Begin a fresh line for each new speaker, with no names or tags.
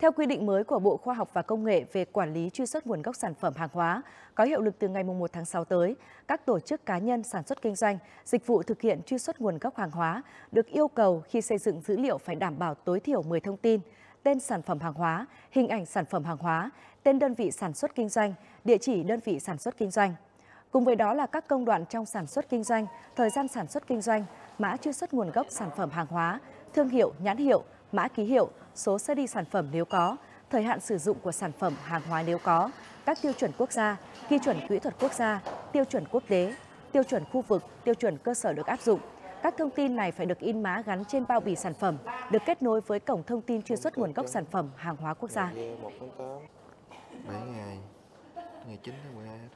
Theo quy định mới của Bộ Khoa học và Công nghệ về quản lý truy xuất nguồn gốc sản phẩm hàng hóa, có hiệu lực từ ngày 1 tháng 6 tới, các tổ chức cá nhân sản xuất kinh doanh, dịch vụ thực hiện truy xuất nguồn gốc hàng hóa được yêu cầu khi xây dựng dữ liệu phải đảm bảo tối thiểu 10 thông tin, tên sản phẩm hàng hóa, hình ảnh sản phẩm hàng hóa, tên đơn vị sản xuất kinh doanh, địa chỉ đơn vị sản xuất kinh doanh. Cùng với đó là các công đoạn trong sản xuất kinh doanh, thời gian sản xuất kinh doanh, mã truy xuất nguồn gốc sản phẩm hàng hóa, thương hiệu, nhãn hiệu, mã ký hiệu, số xe đi sản phẩm nếu có, thời hạn sử dụng của sản phẩm hàng hóa nếu có, các tiêu chuẩn quốc gia, quy chuẩn kỹ thuật quốc gia, tiêu chuẩn quốc tế, tiêu chuẩn khu vực, tiêu chuẩn cơ sở được áp dụng. Các thông tin này phải được in mã gắn trên bao bì sản phẩm, được kết nối với cổng thông tin truy xuất nguồn gốc sản phẩm hàng hóa quốc gia. 7
ngày, ngày 9 tháng 12